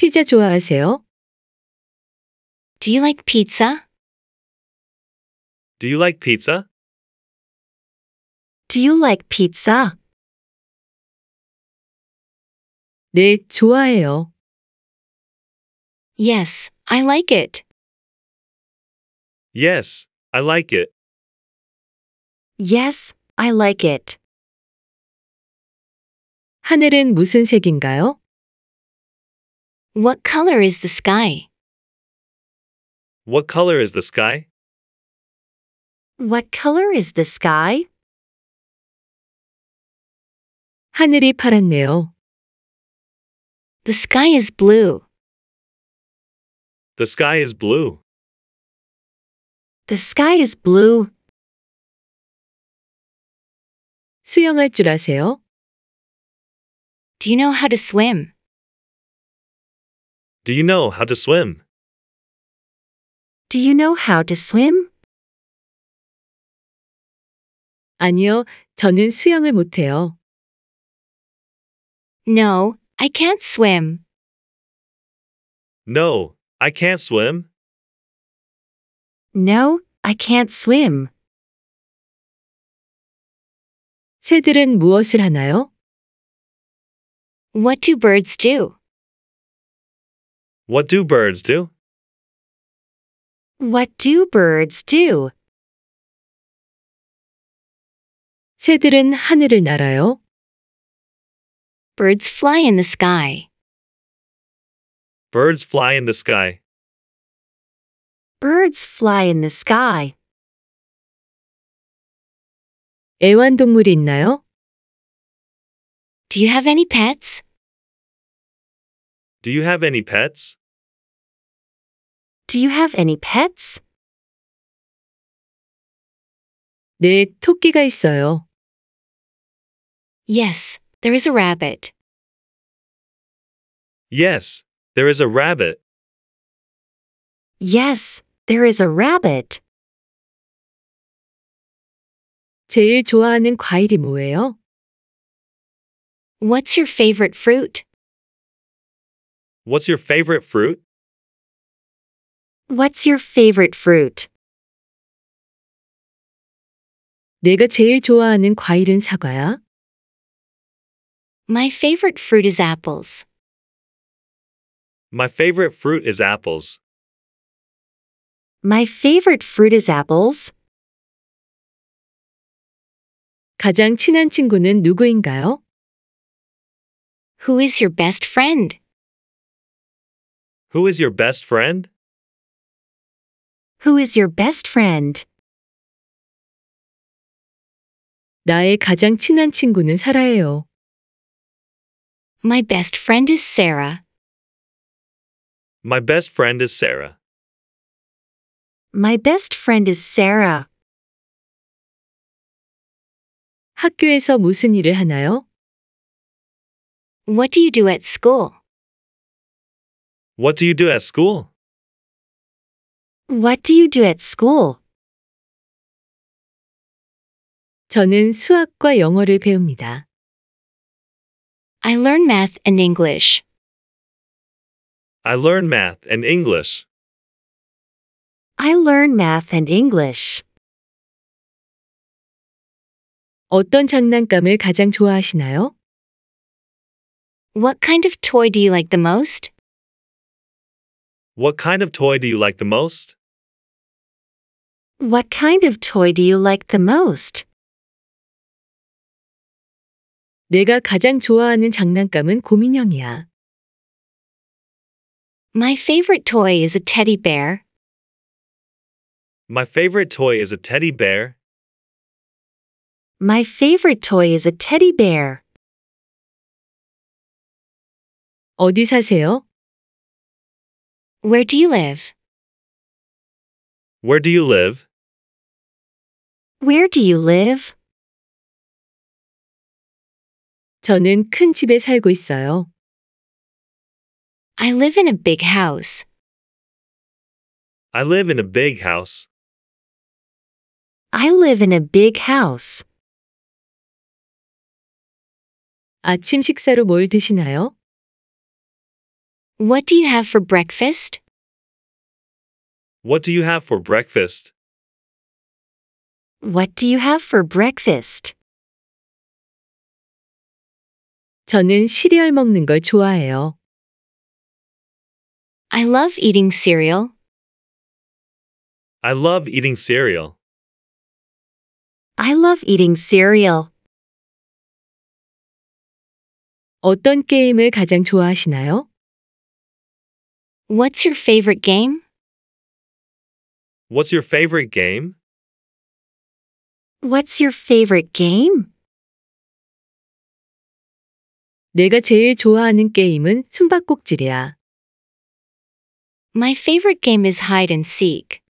피자 좋아하세요? Do you like pizza? Do you like pizza? Do you like pizza? 네, 좋아해요. Yes, I like it. Yes, I like it. Yes, I like it. 하늘은 무슨 색인가요? What color is the sky? What color is the sky? What color is the sky? 하늘이 파랗네요. The sky is blue. The sky is blue. The sky is blue. 수영할 줄 아세요? Do you know how to swim? Do you know how to swim? Do you know how to swim? 아니요, 저는 수영을 못해요. No, I can't swim. No, I can't swim. No, I can't swim. 새들은 무엇을 하나요? What do birds do? What do birds do? What do birds do? 새들은 하늘을 날아요. Birds fly in the sky. Birds fly in the sky. Birds fly in the sky. 애완동물이 있나요? Do you have any pets? Do you have any pets? Do you have any pets? 네, 토끼가 있어요. Yes, there is a rabbit. Yes, there is a rabbit. Yes, there is a rabbit. 제일 좋아하는 과일이 뭐예요? What's your favorite fruit? What's your favorite fruit? What's your favorite fruit? 내가 제일 좋아하는 과일은 사과야. My favorite fruit is apples. My favorite fruit is apples. My favorite fruit is apples. 가장 친한 친구는 누구인가요? Who is your best friend? Who is your best friend? Who is your best friend? 나의 가장 친한 친구는 사라예요. My best friend is Sarah. My best friend is Sarah. My best friend is Sarah. 학교에서 무슨 일을 하나요? What do you do at school? What do you do at school? What do you do at school? 저는 수학과 영어를 배웁니다. I learn math and English. I learn math and English. I learn math and English. 어떤 장난감을 가장 좋아하시나요? What kind of toy do you like the most? What kind of toy do you like the most? What kind of toy do you like the most? 내가 가장 좋아하는 장난감은 My favorite toy is a teddy bear. My favorite toy is a teddy bear. My favorite toy is a teddy bear. 어디 사세요? Where do you live? Where do you live? Where do you live? 저는 큰 집에 살고 있어요. I live in a big house. I live in a big house. I live in a big house. 아침 식사로 뭘 드시나요? What do you have for breakfast? What do you have for breakfast? What do you have for breakfast? 저는 시리얼 먹는 걸 좋아해요. I love eating cereal. I love eating cereal. I love eating cereal. 어떤 게임을 가장 좋아하시나요? What's your favorite game? What's your favorite game? What's your favorite game? 내가 제일 좋아하는 게임은 숨바꼭질이야. My favorite game is hide and seek.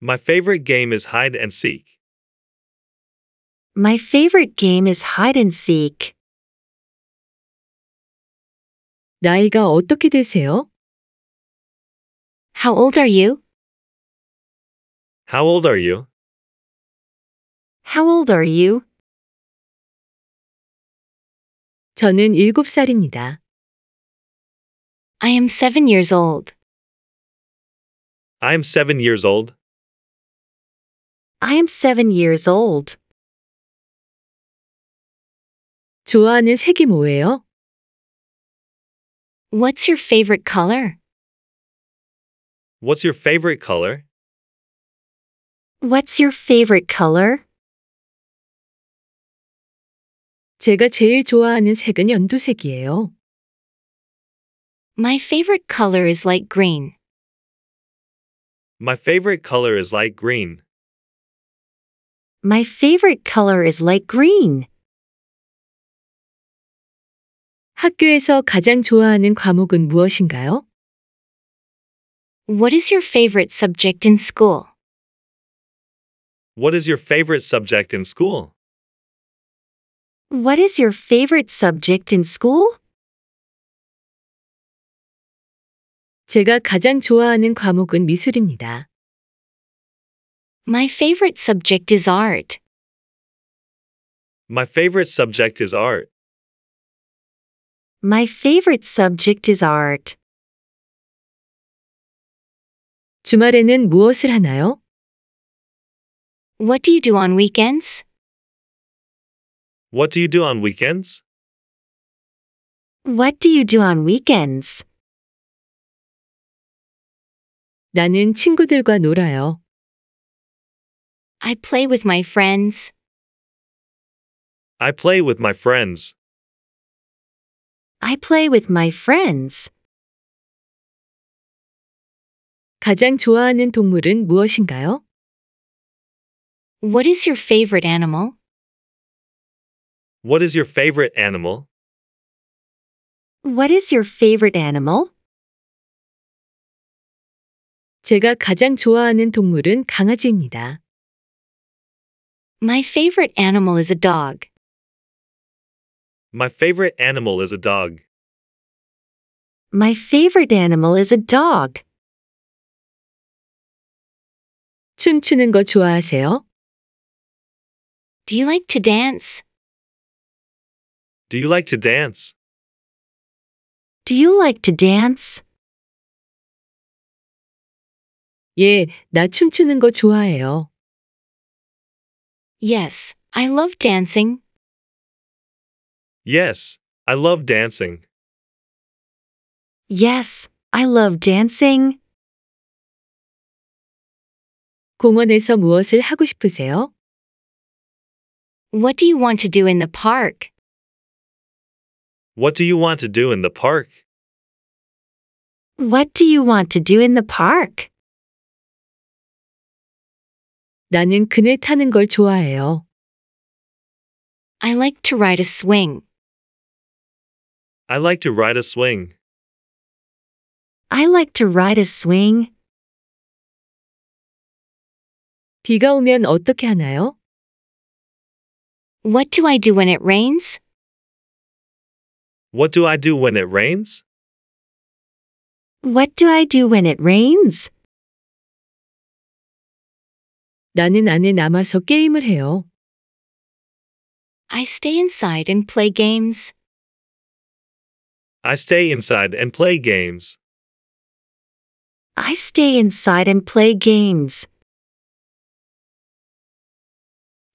My favorite game is hide and seek. My favorite game is hide and seek. 나이가 어떻게 되세요? How old are you? How old are you? How old are you? 저는 7살입니다. I am seven years old. I am seven years old. I am seven years old. 좋아하는 색이 뭐예요? What's your favorite color? What's your favorite color? What's your favorite color? 제가 제일 좋아하는 색은 연두색이에요. My favorite color is light green. My favorite color is light green. My favorite color is light green. 학교에서 가장 좋아하는 과목은 무엇인가요? What is your favorite subject in school? What is your favorite subject in school? What is your favorite subject in school? 제가 가장 좋아하는 과목은 미술입니다. My favorite subject is art. My favorite subject is art. My favorite subject is art. 주말에는 무엇을 하나요? What do you do on weekends? What do you do on weekends? What do you do on weekends? 나는 친구들과 놀아요. I play with my friends. I play with my friends. I play with my friends. 가장 좋아하는 동물은 무엇인가요? What is your favorite animal? What is your favorite animal? What is your favorite animal? 제가 가장 좋아하는 동물은 강아지입니다. My favorite animal is a dog. My favorite animal is a dog. My favorite animal is a dog. 춤추는 거 좋아하세요? Do you like to dance? Do you like to dance? Do you like to dance? 예, 나 춤추는 거 좋아해요. Yes, I love dancing. Yes, I love dancing. Yes, I love dancing. 공원에서 무엇을 하고 싶으세요? What do you want to do in the park? What do you want to do in the park? What do you want to do in the park? 나는 그네 타는 걸 좋아해요. I like to ride a swing. I like to ride a swing. I like to ride a swing. 비가 오면 어떻게 하나요? What do I do when it rains? What do I do when it rains? What do I do when it rains? 나는 안에 남아서 게임을 해요. I stay inside and play games. I stay inside and play games. I stay inside and play games.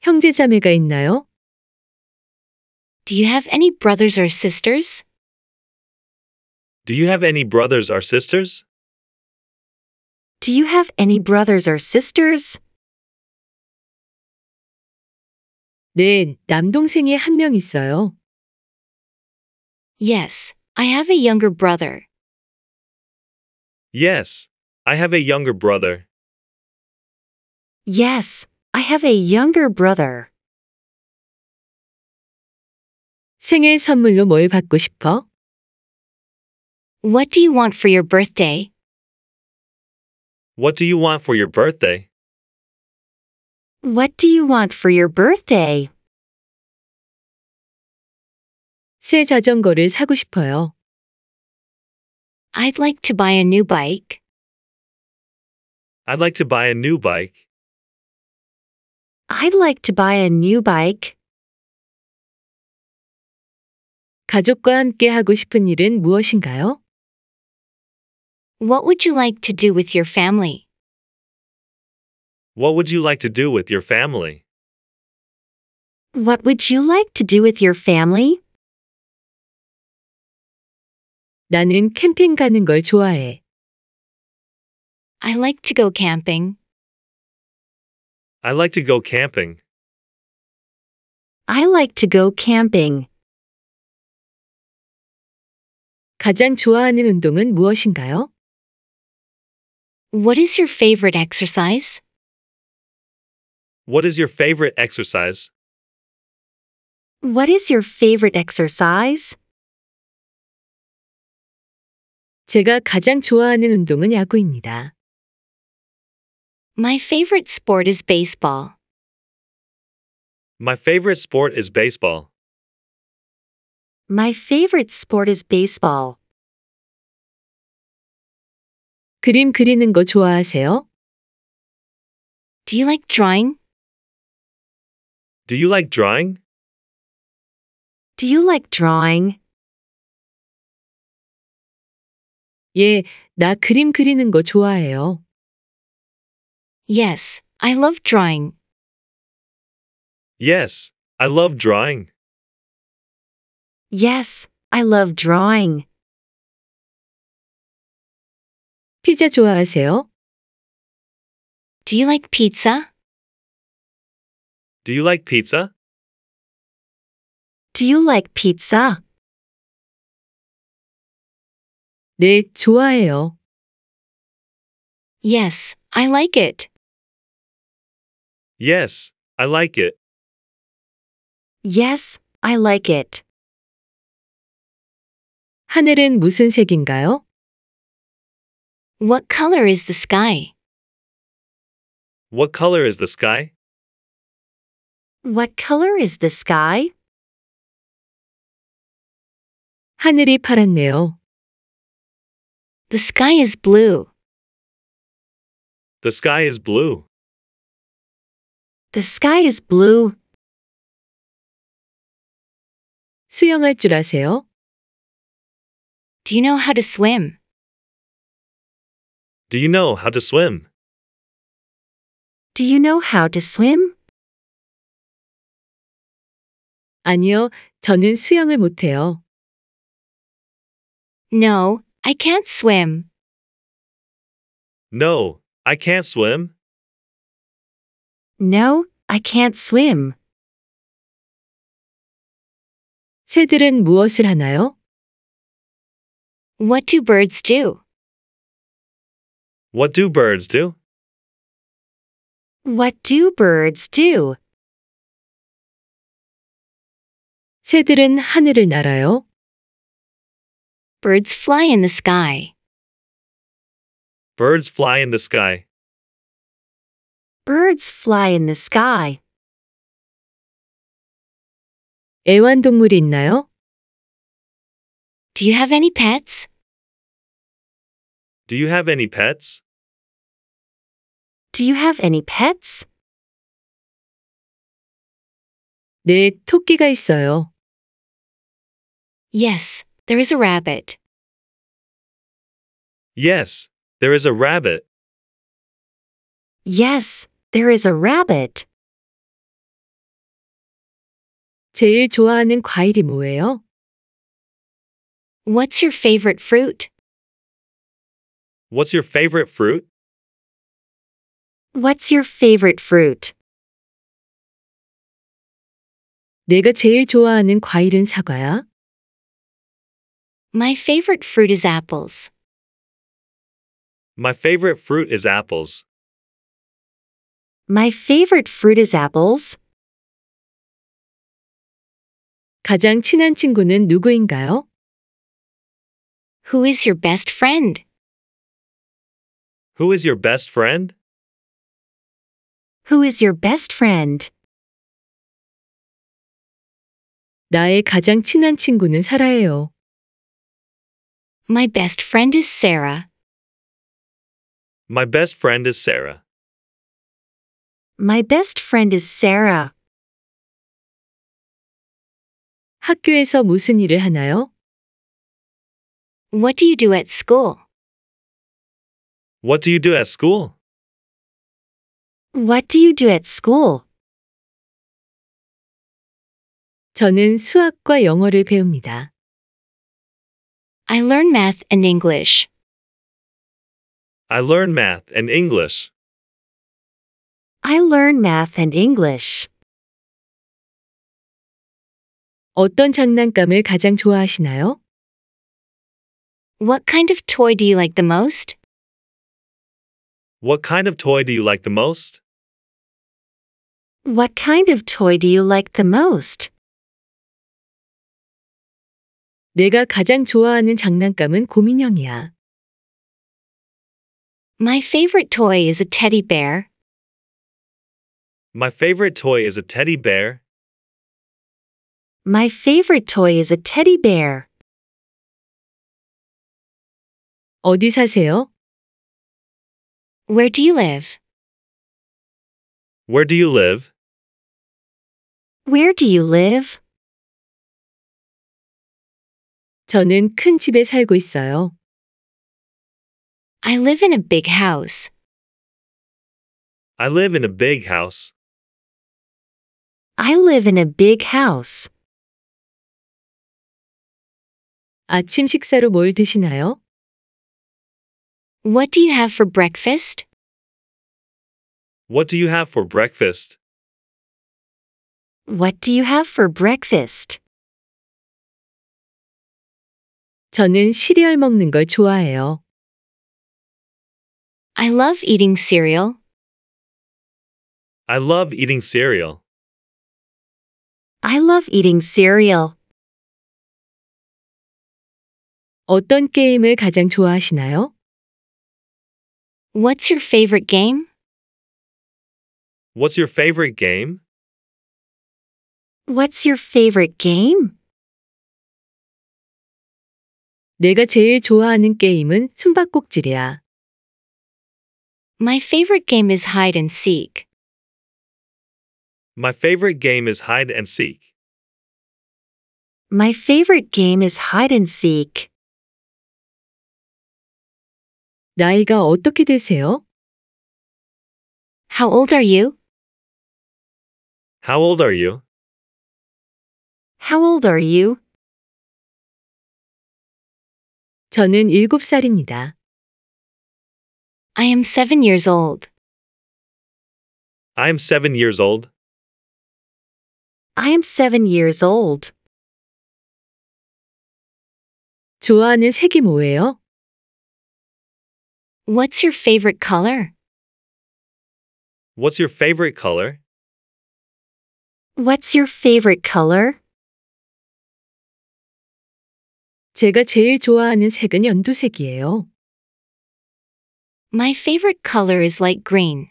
형제자매가 있나요? Do you have any brothers or sisters? Do you have any brothers or sisters? Do you have any brothers or sisters? 네, 남동생이 한 있어요. Yes, I have a younger brother. Yes, I have a younger brother. Yes, I have a younger brother. 생일 선물로 뭘 받고 싶어? What do you want for your birthday? What do you want for your birthday? What do you want for your birthday? 새 자전거를 사고 싶어요. I'd like to buy a new bike. I'd like to buy a new bike. I'd like to buy a new bike. 가족과 함께 하고 싶은 일은 무엇인가요? What would you like to do with your family? What would you like to do with your family? What would you like to do with your family? 나는 캠핑 가는 걸 좋아해. I like to go camping. I like to go camping. I like to go camping. 가장 좋아하는 운동은 무엇인가요? What is your favorite exercise? What is your favorite exercise? What is your favorite exercise? 제가 가장 좋아하는 운동은 야구입니다. My favorite sport is baseball. My favorite sport is baseball. My favorite sport is baseball. 그림 그리는 거 좋아하세요? Do you like drawing? Do you like drawing? Do you like drawing? 예, 나 그림 그리는 거 좋아해요. Yes, I love drawing. Yes, I love drawing. Yes, I love drawing. 피자 좋아하세요? Do you like pizza? Do you like pizza? Do you like pizza? 네, 좋아해요. Yes, I like it. Yes, I like it. Yes, I like it. 하늘은 무슨 색인가요? What color is the sky? What color is the sky? What color is the sky? 하늘이 파랗네요. The sky is blue. The sky is blue. The sky is blue. 수영할 줄 아세요? Do you know how to swim? Do you know how to swim? Do you know how to swim? 아니요, 저는 수영을 못해요. No, I can't swim. No, I can't swim. No, I can't swim. 새들은 무엇을 하나요? What do birds do? What do birds do? What do birds do? 새들은 하늘을 날아요. Birds fly in the sky. Birds fly in the sky. Birds fly in the sky. 애완동물이 있나요? Do you have any pets? Do you have any pets? Do you have any pets? 네, 토끼가 있어요. Yes, there is a rabbit. Yes, there is a rabbit. Yes, there is a rabbit. 제일 좋아하는 과일이 뭐예요? What's your favorite fruit? What's your favorite fruit? What's your favorite fruit? 내가 제일 좋아하는 과일은 사과야. My favorite fruit is apples. My favorite fruit is apples. My favorite fruit is apples. 가장 친한 친구는 누구인가요? Who is your best friend? Who is your best friend? Who is your best friend? 나의 가장 친한 친구는 사라예요. My best friend is Sarah. My best friend is Sarah. My best friend is Sarah. 학교에서 무슨 일을 하나요? What do you do at school? What do you do at school? What do you do at school? 저는 수학과 영어를 배웁니다. I learn math and English. I learn math and English. I learn math and English. 어떤 장난감을 가장 좋아하시나요? What kind of toy do you like the most? What kind of toy do you like the most? What kind of toy do you like the most? 내가 가장 좋아하는 장난감은 고민형이야. My favorite toy is a teddy bear. My favorite toy is a teddy bear. My favorite toy is a teddy bear. 어디 사세요? Where do you live? Where do you live? Where do you live? 저는 큰 집에 살고 있어요. I live in a big house. I live in a big house. I live in a big house. 아침 식사로 뭘 드시나요? What do you have for breakfast? What do you have for breakfast? What do you have for breakfast? 저는 시리얼 먹는 걸 좋아해요. I love eating cereal. I love eating cereal. I love eating cereal. 어떤 게임을 가장 좋아하시나요? What's your favorite game? What's your favorite game? What's your favorite game? 내가 제일 좋아하는 게임은 숨바꼭질이야. My favorite game is hide and seek. My favorite game is hide and seek. My favorite game is hide and seek. 나이가 어떻게 되세요? How old are you? How old are you? How old are you? 저는 7살입니다. I am 7 years old. I am 7 years old. I am 7 years old. 좋아하는 색이 뭐예요? What's your favorite color? What's your favorite color? What's your favorite color? 제가 제일 좋아하는 색은 연두색이에요. My favorite color is light green.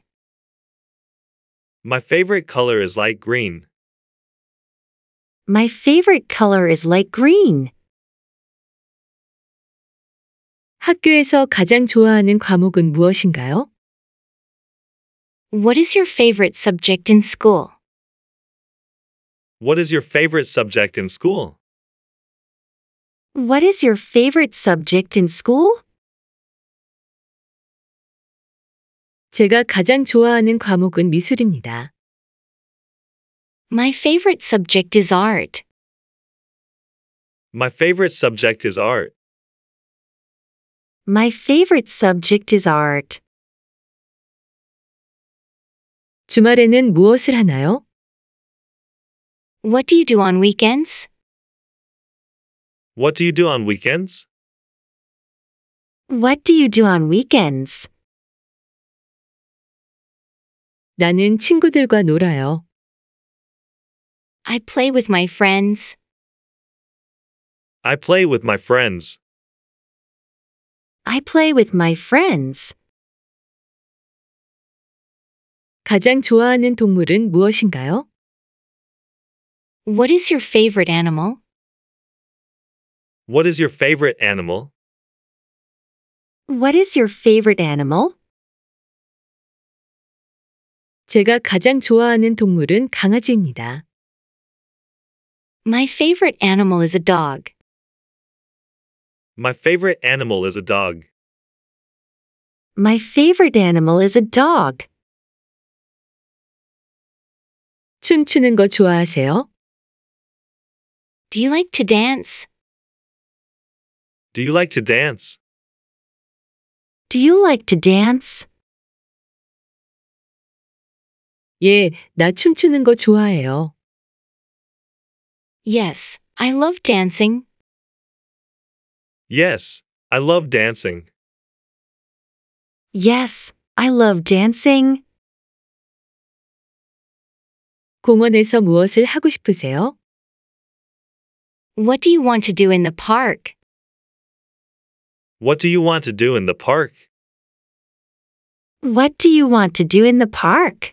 My favorite color is light green. My favorite color is light green. 학교에서 가장 좋아하는 과목은 무엇인가요? What is your favorite subject in school? What is your favorite subject in school? What is your favorite subject in school? 제가 가장 좋아하는 과목은 미술입니다. My favorite subject is art. My favorite subject is art. My favorite subject is art. 주말에는 무엇을 하나요? What do you do on weekends? What do you do on weekends? What do you do on weekends? 나는 친구들과 놀아요. I play with my friends. I play with my friends. I play with my friends. 가장 좋아하는 동물은 무엇인가요? What is your favorite animal? What is your favorite animal? What is your favorite animal? 제가 가장 좋아하는 동물은 강아지입니다. My favorite animal is a dog. My favorite animal is a dog. My favorite animal is a dog. 춤추는 거 좋아하세요? Do you like to dance? Do you like to dance? Do you like to dance? 예, 나 춤추는 거 좋아해요. Yes, I love dancing. Yes, I love dancing. Yes, I love dancing. 공원에서 무엇을 하고 싶으세요? What do you want to do in the park? What do you want to do in the park? What do you want to do in the park?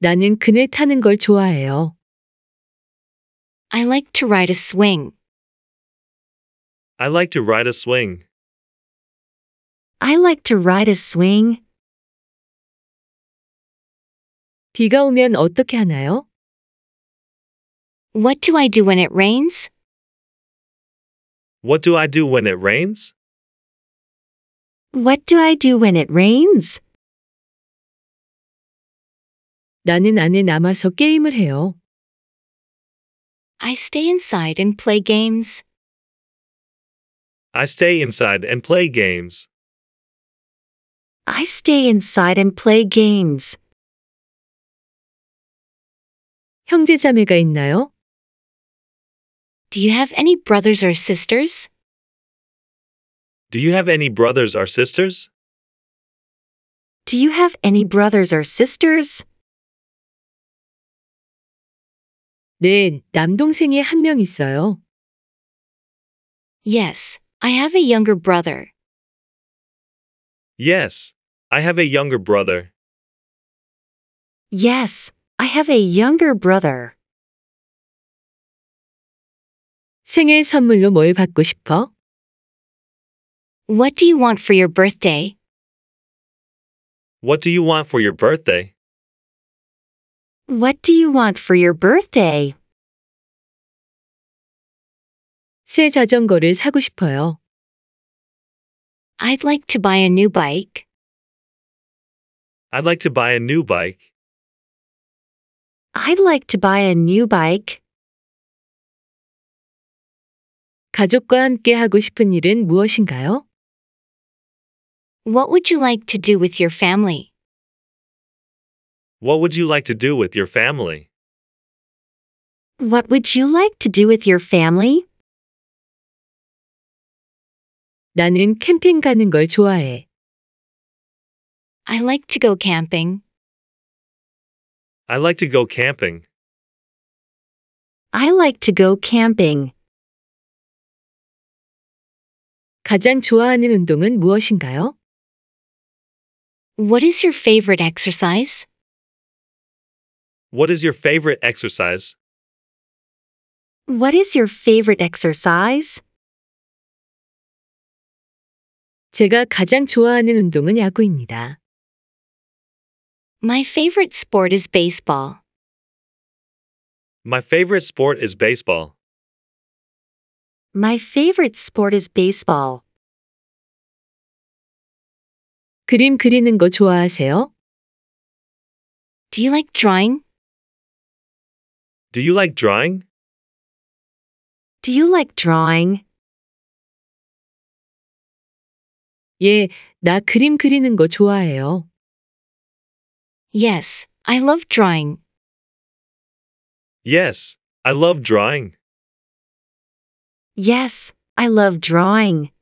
나는 그네 타는 걸 좋아해요. I like to ride a swing. I like to ride a swing. I like to ride a swing. 비가 오면 어떻게 하나요? What do I do when it rains? What do I do when it rains? What do I do when it rains? 나는 안에 남아서 게임을 해요. I stay inside and play games. I stay inside and play games. I stay inside and play games. 형제자매가 있나요? Do you have any brothers or sisters? Do you have any brothers or sisters? Do you have any brothers or sisters? 네, 남동생이 한 명 있어요. Yes, I have a younger brother. Yes, I have a younger brother. Yes, I have a younger brother. 생일 선물로 뭘 받고 싶어? What do you want for your birthday? What do you want for your birthday? What do you want for your birthday? 새 자전거를 사고 싶어요. I'd like to buy a new bike. I'd like to buy a new bike. I'd like to buy a new bike. 가족과 함께 하고 싶은 일은 무엇인가요? What would you like to do with your family? What would you like to do with your family? What would you like to do with your family? 나는 캠핑 가는 걸 좋아해. I like to go camping. I like to go camping. I like to go camping. 가장 좋아하는 운동은 무엇인가요? What is your favorite exercise? What is your favorite exercise? What is your favorite exercise? 제가 가장 좋아하는 운동은 야구입니다. My favorite sport is baseball. My favorite sport is baseball. My favorite sport is baseball. 그림 그리는 거 좋아하세요? Do you like drawing? Do you like drawing? Do you like drawing? 예, 나 그림 그리는 거 좋아해요. Yes, I love drawing. Yes, I love drawing. Yes, I love drawing.